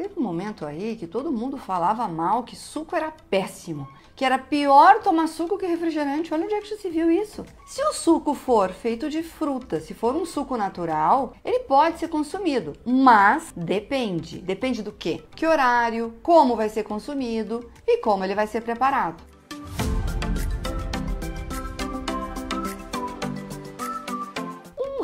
Teve um momento aí que todo mundo falava mal que suco era péssimo, que era pior tomar suco que refrigerante. Olha onde é que você se viu isso. Se o suco for feito de fruta, se for um suco natural, ele pode ser consumido, mas depende. Depende do quê? Que horário, como vai ser consumido e como ele vai ser preparado.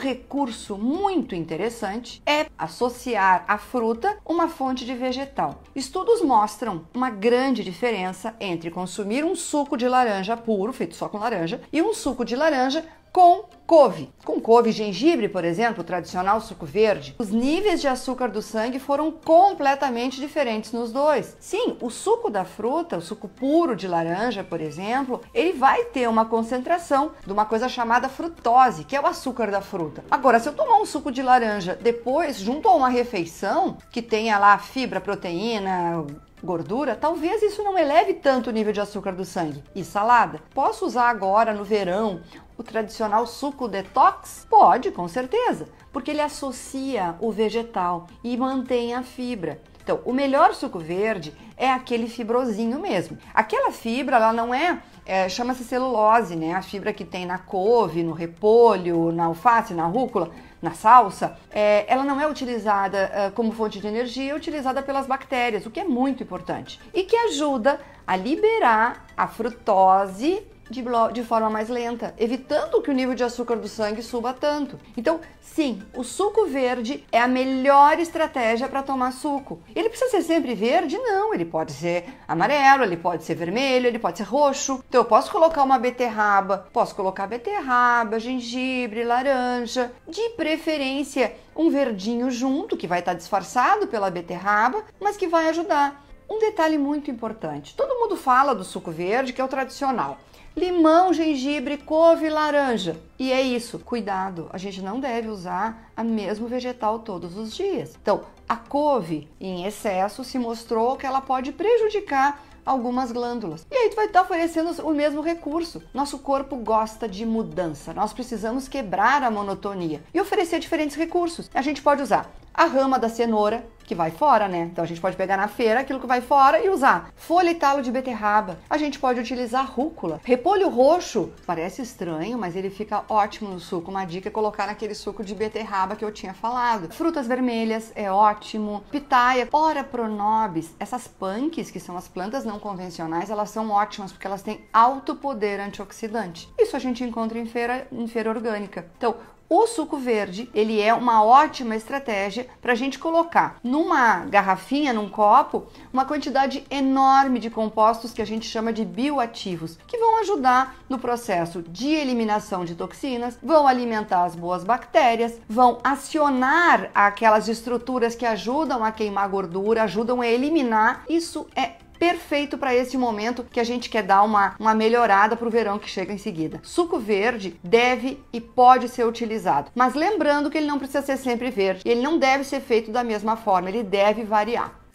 recurso muito interessante é associar à fruta uma fonte de vegetal. Estudos mostram uma grande diferença entre consumir um suco de laranja puro, feito só com laranja, e um suco de laranja com couve. Com couve e gengibre, por exemplo, o tradicional suco verde, os níveis de açúcar do sangue foram completamente diferentes nos dois. Sim, o suco da fruta, o suco puro de laranja, por exemplo, ele vai ter uma concentração de uma coisa chamada frutose, que é o açúcar da fruta. Agora, se eu tomar um suco de laranja depois, junto a uma refeição que tenha lá fibra, proteína, gordura, talvez isso não eleve tanto o nível de açúcar do sangue. E salada? Posso usar agora no verão o tradicional suco detox? Pode, com certeza, porque ele associa o vegetal e mantém a fibra. Então, o melhor suco verde é aquele fibrosinho mesmo. Aquela fibra, ela não é, é chama-se celulose, né? A fibra que tem na couve, no repolho, na alface, na rúcula, na salsa, é, ela não é utilizada é, como fonte de energia, é utilizada pelas bactérias, o que é muito importante. E que ajuda a liberar a frutose de, de forma mais lenta, evitando que o nível de açúcar do sangue suba tanto. Então, sim, o suco verde é a melhor estratégia para tomar suco. Ele precisa ser sempre verde? Não, ele pode ser amarelo, ele pode ser vermelho, ele pode ser roxo. Então, eu posso colocar uma beterraba, posso colocar beterraba, gengibre, laranja, de preferência um verdinho junto, que vai estar disfarçado pela beterraba, mas que vai ajudar. Um detalhe muito importante: todo mundo fala do suco verde, que é o tradicional limão, gengibre, couve laranja. E é isso, cuidado, a gente não deve usar a mesmo vegetal todos os dias. Então, a couve em excesso se mostrou que ela pode prejudicar algumas glândulas. E aí tu vai estar tá oferecendo o mesmo recurso. Nosso corpo gosta de mudança. Nós precisamos quebrar a monotonia e oferecer diferentes recursos. A gente pode usar a rama da cenoura, que vai fora, né? Então a gente pode pegar na feira aquilo que vai fora e usar. Folha e talo de beterraba. A gente pode utilizar rúcula. Repolho roxo, parece estranho, mas ele fica ótimo no suco. Uma dica é colocar naquele suco de beterraba que eu tinha falado. Frutas vermelhas é ótimo. Pitaia, ora pronobis. Essas punks, que são as plantas não convencionais, elas são ótimas porque elas têm alto poder antioxidante. Isso a gente encontra em feira, em feira orgânica. Então, o suco verde, ele é uma ótima estratégia para a gente colocar numa garrafinha, num copo, uma quantidade enorme de compostos que a gente chama de bioativos, que vão ajudar no processo de eliminação de toxinas, vão alimentar as boas bactérias, vão acionar aquelas estruturas que ajudam a queimar gordura, ajudam a eliminar. Isso é perfeito para esse momento que a gente quer dar uma, uma melhorada para o verão que chega em seguida. Suco verde deve e pode ser utilizado, mas lembrando que ele não precisa ser sempre verde, ele não deve ser feito da mesma forma, ele deve variar.